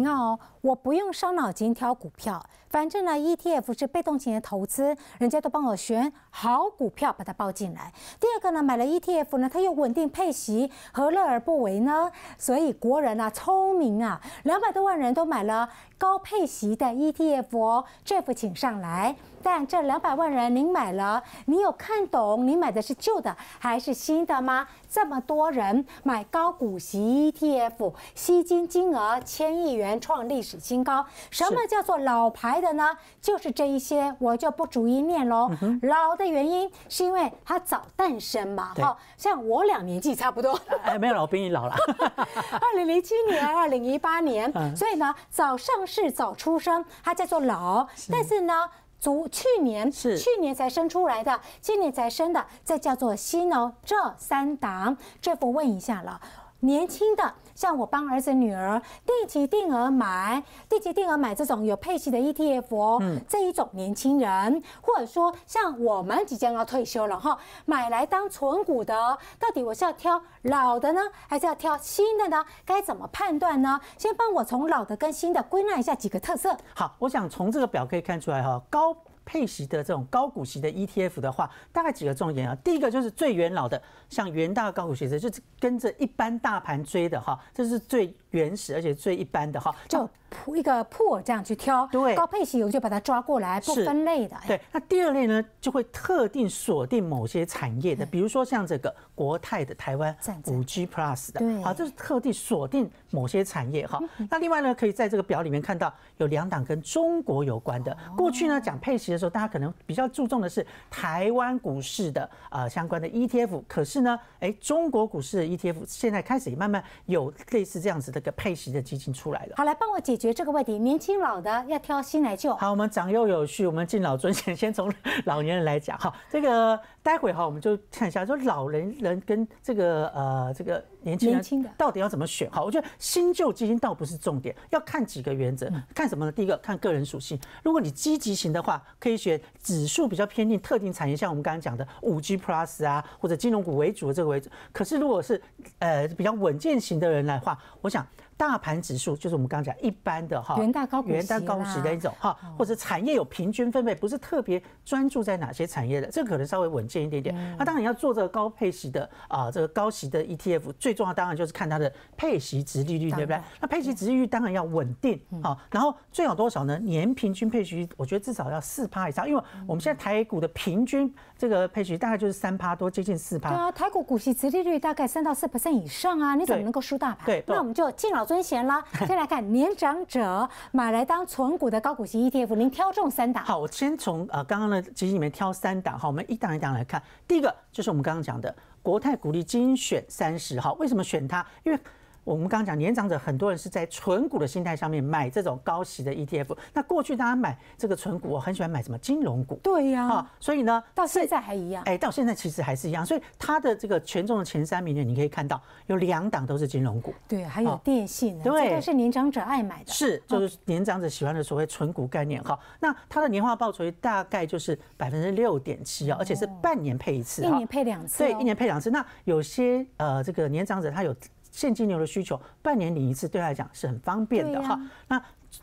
你看哦，我不用伤脑筋挑股票，反正呢，ETF 是被动型的投资，人家都帮我选好股票把它抱进来。第二个呢，买了 ETF 呢，它又稳定配息，何乐而不为呢？所以国人啊，聪明啊，两百多万人都买了高配息的 ETF 哦，Jeff 请上来。但这两百万人，您买了，你有看懂你买的是旧的还是新的吗？这么多人买高股息 ETF，吸金金额千亿元创历史新高。什么叫做老牌的呢？就是这一些，我就不逐一念喽。老的原因是因为它早诞生嘛。哈，像我俩年纪差不多，哎，没有老比你老了。二零零七年、二零一八年，所以呢，早上市、早出生，它叫做老。但是呢。足去年是去年才生出来的，今年才生的，这叫做新哦。这三档，政府问一下了。年轻的像我帮儿子女儿定期定额买，定期定额买这种有配息的 ETF 哦，这一种年轻人，或者说像我们即将要退休了哈，买来当存股的，到底我是要挑老的呢，还是要挑新的呢？该怎么判断呢？先帮我从老的跟新的归纳一下几个特色。好，我想从这个表可以看出来哈，高。配息的这种高股息的 ETF 的话，大概几个重点啊？第一个就是最元老的，像元大高股息的，就是跟着一般大盘追的哈，这是最。原始而且最一般的哈，就铺一个破这样去挑，对高配型就把它抓过来，不分类的。对，那第二类呢，就会特定锁定某些产业的，比如说像这个国泰的台湾五 G Plus 的，对，啊，这是特定锁定某些产业哈。那另外呢，可以在这个表里面看到有两档跟中国有关的。过去呢，讲配型的时候，大家可能比较注重的是台湾股市的呃相关的 ETF，可是呢，哎，中国股市的 ETF 现在开始慢慢有类似这样子的。一个配息的基金出来的，好来帮我解决这个问题，年轻老的要挑新来旧。好，我们长幼有序，我们敬老尊贤，先从老年人来讲哈，这个。待会哈，我们就看一下，说老年人跟这个呃这个年轻人，到底要怎么选？好，我觉得新旧基金倒不是重点，要看几个原则，看什么呢？第一个看个人属性，如果你积极型的话，可以选指数比较偏近特定产业，像我们刚刚讲的五 G Plus 啊，或者金融股为主的这个为主。可是如果是呃比较稳健型的人来话，我想。大盘指数就是我们刚刚讲一般的哈，元大高股元大高息的一种哈，或者产业有平均分配，不是特别专注在哪些产业的，这可能稍微稳健一点点。那当然要做这个高配息的啊，这个高息的 ETF，最重要当然就是看它的配息值利率，对不对？那配息值利率当然要稳定好，然后最好多少呢？年平均配息，我觉得至少要四趴以上，因为我们现在台股的平均。这个配置大概就是三趴多，接近四趴。对啊，台股股息殖利率大概三到四 percent 以上啊，你怎么能够输大盘？对，那我们就敬老尊贤啦。先 来看年长者买来当存股的高股息 ETF，您挑中三档。好，我先从呃刚刚的基金里面挑三档，好，我们一档一档来看。第一个就是我们刚刚讲的国泰股利精选三十，好，为什么选它？因为我们刚刚讲，年长者很多人是在纯股的心态上面买这种高息的 ETF。那过去大家买这个纯股，我很喜欢买什么金融股，对呀，啊，所以呢，到现在还一样。哎，到现在其实还是一样。所以它的这个权重的前三名呢，你可以看到有两档都是金融股，对，还有电信的，对，是年长者爱买的，是就是年长者喜欢的所谓纯股概念。好，那它的年化报酬率大概就是百分之六点七啊，而且是半年配一次，一年配两次，对，一年配两次。那有些呃，这个年长者他有。现金流的需求，半年领一次，对他来讲是很方便的哈。那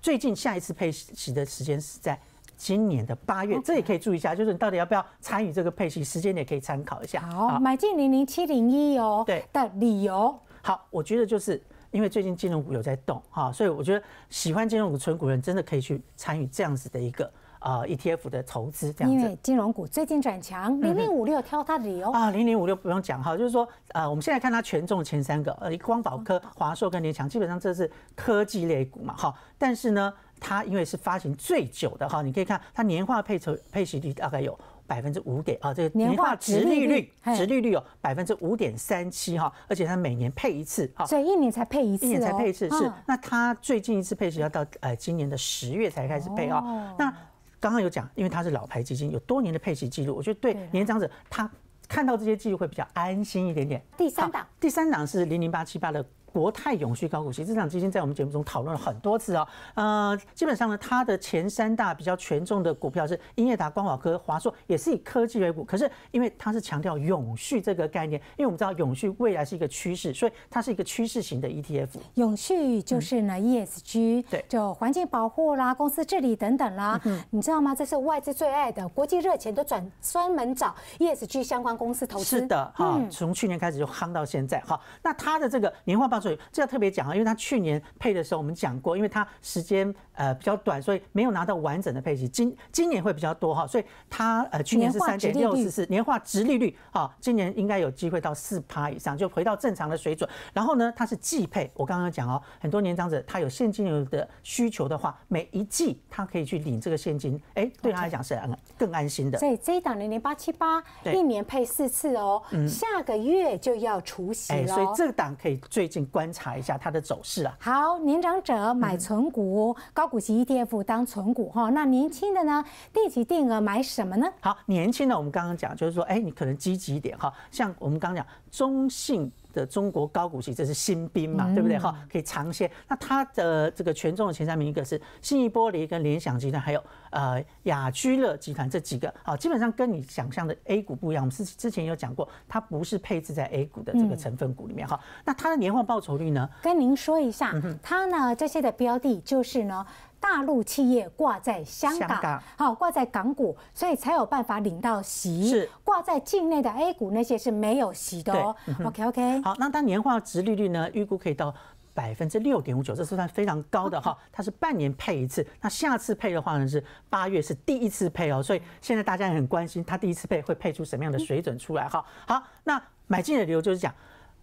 最近下一次配息的时间是在今年的八月，这也可以注意一下，就是你到底要不要参与这个配息，时间也可以参考一下。好，买进零零七零一哦。对，的理由。好，我觉得就是因为最近金融股有在动哈，所以我觉得喜欢金融股纯股人真的可以去参与这样子的一个。啊，ETF 的投资这样子，因为金融股最近转强，零零五六挑它的理由啊，零零五六不用讲哈，就是说，呃，我们现在看它权重前三个，呃，光宝科、华硕跟联强，基本上这是科技类股嘛，哈。但是呢，它因为是发行最久的哈，你可以看它年化配酬配息率大概有百分之五点啊，这个年化值利率值利率有百分之五点三七哈，而且它每年配一次哈，所以一年才配一次，一年才配一次是。那它最近一次配息要到呃今年的十月才开始配啊，那。刚刚有讲，因为它是老牌基金，有多年的配息记录，我觉得对年长者他看到这些记录会比较安心一点点。第三档，第三档是零零八七八的。国泰永续高股息，这档基金在我们节目中讨论了很多次啊，呃，基本上呢，它的前三大比较权重的股票是英业达、光华科、华硕，也是以科技为股。可是因为它是强调永续这个概念，因为我们知道永续未来是一个趋势，所以它是一个趋势型的 ETF。永续就是呢 ESG，对，就环境保护啦、公司治理等等啦，你知道吗？这是外资最爱的，国际热钱都转专门找 ESG 相关公司投资。是的，哈，从去年开始就夯到现在。好，那它的这个年化报酬。这要特别讲啊，因为他去年配的时候，我们讲过，因为他时间呃比较短，所以没有拿到完整的配息。今今年会比较多哈，所以他呃去年是三点六四四年化殖利率，好，今年应该有机会到四趴以上，就回到正常的水准。然后呢，它是季配，我刚刚讲哦，很多年长者他有现金流的需求的话，每一季他可以去领这个现金，哎，对他来讲是更安心的。所以这一档零零八七八，一年配四次哦，下个月就要除息了，所以这档可以最近。观察一下它的走势啊。好，年长者买存股，高股息 ETF 当存股哈。那年轻的呢，定期定额买什么呢？好，年轻的我们刚刚讲就是说，哎，你可能积极一点哈。像我们刚刚讲，中性。的中国高股息，这是新兵嘛，对不对？哈，可以长些。那它的这个权重的前三名，一个是信义玻璃跟联想集团，还有呃雅居乐集团这几个。好，基本上跟你想象的 A 股不一样。我们是之前有讲过，它不是配置在 A 股的这个成分股里面。哈，那它的年化报酬率呢？跟您说一下，它呢这些的标的就是呢。大陆企业挂在香港，好挂在港股，所以才有办法领到息。是挂在境内的 A 股那些是没有息的哦。OK OK。好，那它年化值利率呢？预估可以到百分之六点五九，这是算非常高的哈。它是半年配一次，那下次配的话呢是八月是第一次配哦，所以现在大家也很关心它第一次配会配出什么样的水准出来哈。好，那买进的理由就是讲。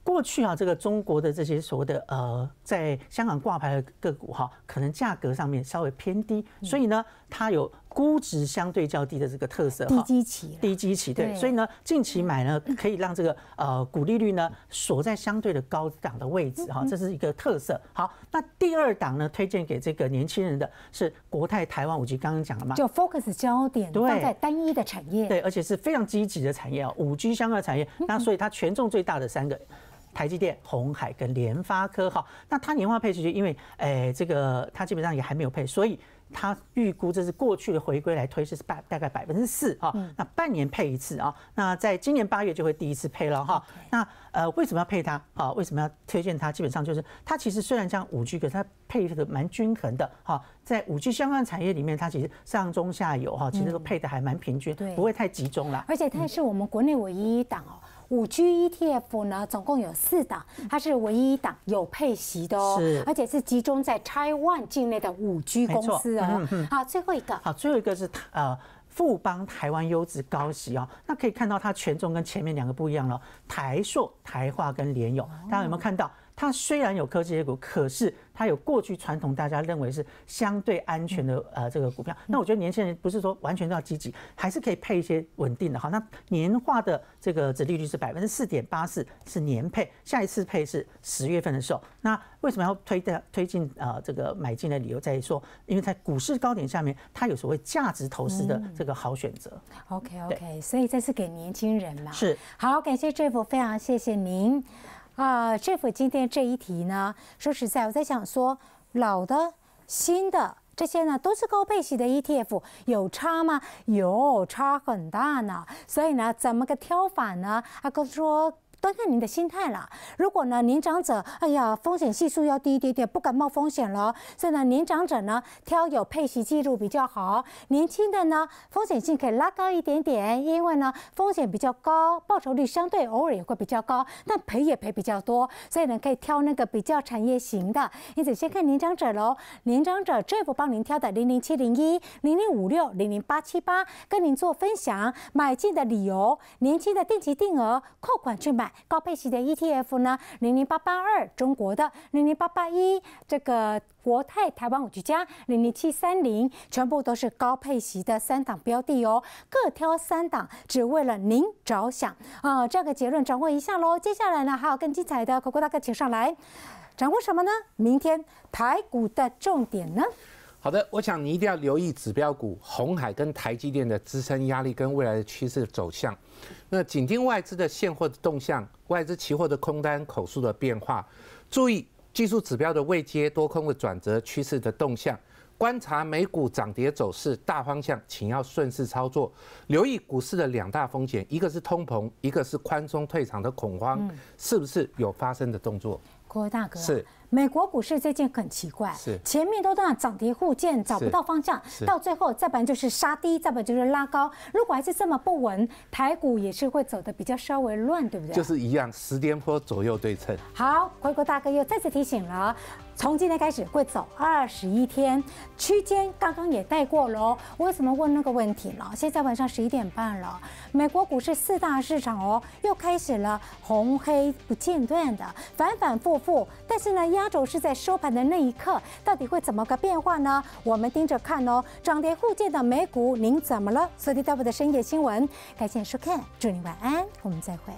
过去啊，这个中国的这些所谓的呃，在香港挂牌的个股哈，可能价格上面稍微偏低，所以呢，它有估值相对较低的这个特色。低基期，低基期，对。所以呢，近期买呢，可以让这个呃股利率呢锁在相对的高档的位置哈，这是一个特色。好，那第二档呢，推荐给这个年轻人的是国泰台湾五 G，刚刚讲了嘛，就 focus 焦点，对，放在单一的产业，对，而且是非常积极的产业啊，五 G 相关的产业。那所以它权重最大的三个。台积电、红海跟联发科哈，那它年化配息就因为，诶，这个它基本上也还没有配，所以它预估这是过去的回归来推，是百大概百分之四哈。那半年配一次啊，那在今年八月就会第一次配了哈。那呃为什么要配它？啊，为什么要推荐它？基本上就是它其实虽然像五 G，可是它配的蛮均衡的哈。在五 G 相关产业里面，它其实上中下游哈，其实都配的还蛮平均，不会太集中了。而且它也是我们国内唯一一档哦。五 G ETF 呢，总共有四档，它是唯一一档有配息的哦，而且是集中在 Taiwan 境内的五 G 公司哦。好，最后一个，好，最后一个是呃富邦台湾优质高息哦，那可以看到它权重跟前面两个不一样了，台塑、台化跟联友，大家有没有看到？它虽然有科技股，可是它有过去传统，大家认为是相对安全的呃这个股票。那我觉得年轻人不是说完全都要积极，还是可以配一些稳定的。好，那年化的这个折利率是百分之四点八四，是年配。下一次配是十月份的时候。那为什么要推的推进呃这个买进的理由在于说，因为在股市高点下面，它有所谓价值投资的这个好选择。OK OK，所以这是给年轻人嘛？是。好，感谢 Jeff，非常谢谢您。啊，这府今天这一题呢，说实在，我在想说，老的、新的这些呢，都是高配系的 ETF，有差吗？有差很大呢，所以呢，怎么个挑法呢？阿哥说。端看您的心态了。如果呢年长者，哎呀风险系数要低一点点，不敢冒风险了。所以呢年长者呢挑有配息记录比较好。年轻的呢风险性可以拉高一点点，因为呢风险比较高，报酬率相对偶尔也会比较高，但赔也赔比较多。所以呢可以挑那个比较产业型的。因此先看年长者喽，年长者这 e 帮您挑的零零七零一、零零五六、零零八七八，跟您做分享，买进的理由。年轻的定期定额扣款去买。高配息的 ETF 呢，零零八八二，中国的零零八八一，这个国泰台湾五居家零零七三零，全部都是高配息的三档标的哦，各挑三档，只为了您着想啊！这个结论掌握一下喽。接下来呢，还有更精彩的，狗狗大哥请上来，掌握什么呢？明天排股的重点呢？好的，我想你一定要留意指标股红海跟台积电的支撑压力跟未来的趋势走向。那紧盯外资的现货的动向，外资期货的空单口数的变化，注意技术指标的位阶、多空的转折、趋势的动向，观察美股涨跌走势大方向，请要顺势操作。留意股市的两大风险，一个是通膨，一个是宽松退场的恐慌，是不是有发生的动作？郭大哥是。美国股市最近很奇怪，前面都在涨跌互见，找不到方向，到最后再不然就是杀低，再不然就是拉高。如果还是这么不稳，台股也是会走的比较稍微乱，对不对？就是一样，十点坡左右对称。好，回国大哥又再次提醒了。从今天开始会走二十一天区间，刚刚也带过了。为什么问那个问题了？现在晚上十一点半了，美国股市四大市场哦又开始了红黑不间断的反反复复。但是呢，压轴是在收盘的那一刻，到底会怎么个变化呢？我们盯着看哦。涨跌互见的美股，您怎么了？此地带不的深夜新闻，感谢收看，祝您晚安，我们再会。